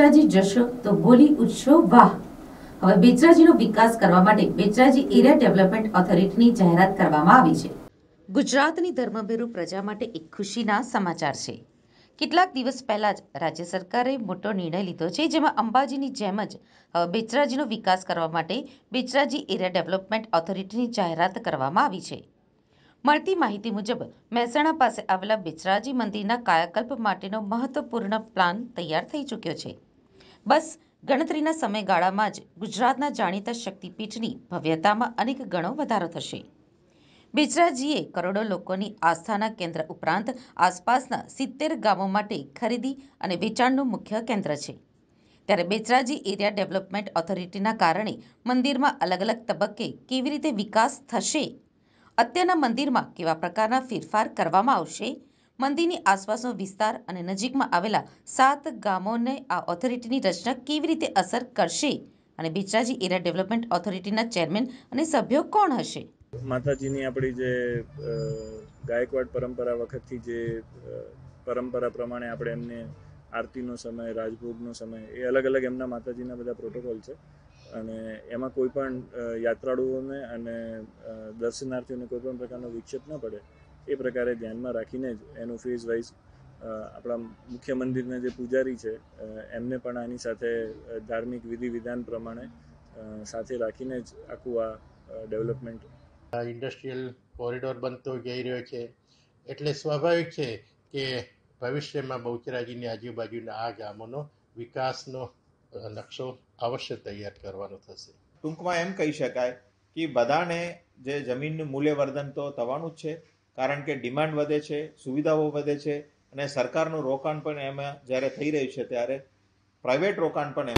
બેચરાજી જશો તો બોલી ઉઠશો વાહ હવે બેચરાજીનો વિકાસ કરવા માટે બેચરાજી એરિયા ડેવલપમેન્ટ ઓથોરિટીની જાહેરાત કરવામાં આવી છે ગુજરાતની ધર્મભેરુ પ્રજા માટે એક ખુશીના સમાચાર છે કેટલાક દિવસ પહેલાં જ રાજ્ય સરકારે મોટો નિર્ણય લીધો છે જેમાં અંબાજીની જેમ જ હવે બેચરાજીનો વિકાસ કરવા માટે બેચરાજી એરિયા ડેવલપમેન્ટ ઓથોરિટીની જાહેરાત કરવામાં આવી છે મળતી માહિતી મુજબ મહેસાણા પાસે આવેલા બેચરાજી મંદિરના કાયાકલ્પ માટેનો મહત્વપૂર્ણ પ્લાન તૈયાર થઈ ચૂક્યો છે બસ ગણતરીના સમયગાળામાં જ ગુજરાતના જાણીતા શક્તિપીઠની ભવ્યતામાં અનેક ગણો વધારો થશે બેચરાજીએ કરોડો લોકોની આસ્થાના કેન્દ્ર ઉપરાંત આસપાસના સિત્તેર ગામો માટે ખરીદી અને વેચાણનું મુખ્ય કેન્દ્ર છે ત્યારે બેચરાજી એરિયા ડેવલપમેન્ટ ઓથોરિટીના કારણે મંદિરમાં અલગ અલગ તબક્કે કેવી રીતે વિકાસ થશે અત્યારના મંદિરમાં કેવા પ્રકારના ફેરફાર કરવામાં આવશે મંદિરની આસપાસનો વિસ્તાર અને નજીકમાં આવેલા સાત ગામોને આ ઓથોરિટીની રચના કેવી રીતે અસર કરશે અને બિચરાજી એરિયા ડેવલપમેન્ટ ઓથોરિટીના ચેરમેન અને સભ્યો કોણ હશે માતાજીની આપણી જે ગાયકવાડ પરંપરા વખતથી જે પરંપરા પ્રમાણે આપણે એમને આરતીનો સમય રાજભોગનો સમય એ અલગ અલગ એમના માતાજીના બધા પ્રોટોકોલ છે અને એમાં કોઈ પણ યાત્રાળુઓને અને દર્શનાર્થીઓને કોઈ પણ પ્રકારનો વિક્ષેપ ન પડે એ પ્રકારે ધ્યાનમાં રાખીને જ એનું ફેઝ વાઇઝ આપણા મુખ્ય મંદિરના જે પૂજારી છે એમને પણ આની સાથે ધાર્મિક વિધિ વિધાન પ્રમાણે સાથે રાખીને જ આખું આ ડેવલપમેન્ટ ઇન્ડસ્ટ્રીયલ કોરિડોર બનતો જઈ રહ્યો છે એટલે સ્વાભાવિક છે કે ભવિષ્યમાં બહુચરાજીની આજુબાજુના આ ગામોનો વિકાસનો નકશો અવશ્ય તૈયાર કરવાનો થશે ટૂંકમાં એમ કહી શકાય કે બધાને જે જમીનનું મૂલ્યવર્ધન તો થવાનું જ છે કારણ કે ડિમાન્ડ વધે છે સુવિધાઓ વધે છે અને સરકારનું રોકાણ પણ એમાં જ્યારે થઈ રહ્યું છે ત્યારે પ્રાઇવેટ રોકાણ પણ